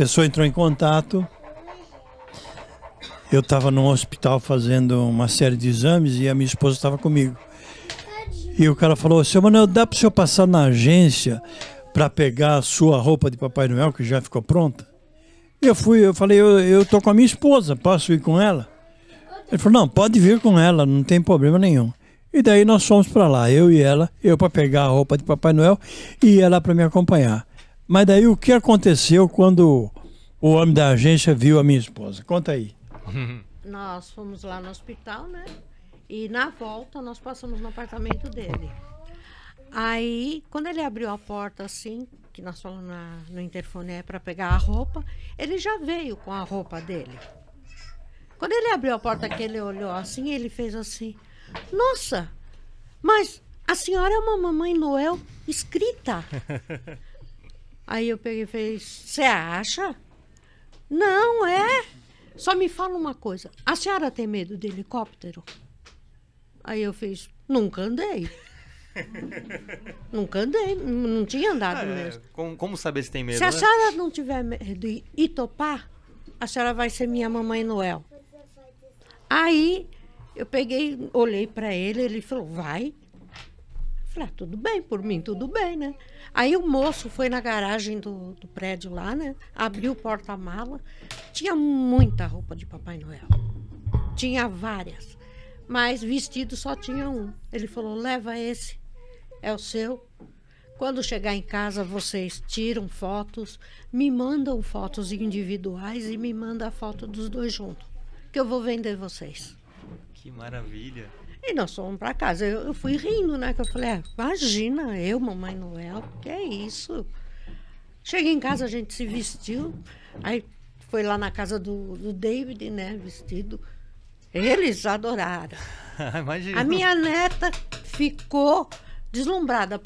pessoa entrou em contato. Eu estava no hospital fazendo uma série de exames e a minha esposa estava comigo. E o cara falou: Seu Manuel, dá para o senhor passar na agência para pegar a sua roupa de Papai Noel, que já ficou pronta? Eu fui, eu falei: eu, eu tô com a minha esposa, posso ir com ela? Ele falou: Não, pode vir com ela, não tem problema nenhum. E daí nós fomos para lá, eu e ela, eu para pegar a roupa de Papai Noel e ela para me acompanhar. Mas daí o que aconteceu quando o homem da agência viu a minha esposa? Conta aí. Nós fomos lá no hospital, né? E na volta nós passamos no apartamento dele. Aí, quando ele abriu a porta assim, que nós falamos na, no interfone é para pegar a roupa, ele já veio com a roupa dele. Quando ele abriu a porta que ele olhou assim, ele fez assim: "Nossa, mas a senhora é uma mamãe Noel escrita. Aí eu peguei e falei: Você acha? Não, é? Só me fala uma coisa: a senhora tem medo de helicóptero? Aí eu fiz: Nunca andei. Nunca andei, não tinha andado ah, é, mesmo. É. Como, como, saber se tem medo? Se a né? senhora não tiver medo e topar, a senhora vai ser minha mamãe Noel. Aí eu peguei, olhei para ele, ele falou, vai. Falei, ah, tudo bem, por mim tudo bem, né? Aí o moço foi na garagem do, do prédio lá, né? Abriu o porta-mala. Tinha muita roupa de Papai Noel. Tinha várias. Mas vestido só tinha um. Ele falou: leva esse, é o seu. Quando chegar em casa, vocês tiram fotos, me mandam fotos individuais e me manda a foto dos dois juntos, que eu vou vender vocês. Que maravilha! E nós fomos para casa. Eu, eu, fui rindo, né? Que eu falei, ah, imagina eu, Mamãe Noel, que é isso? Cheguei em casa, a gente se vestiu. Aí foi lá na casa do, do David, né? Vestido. Eles adoraram. Imagina. A minha neta ficou deslumbrada.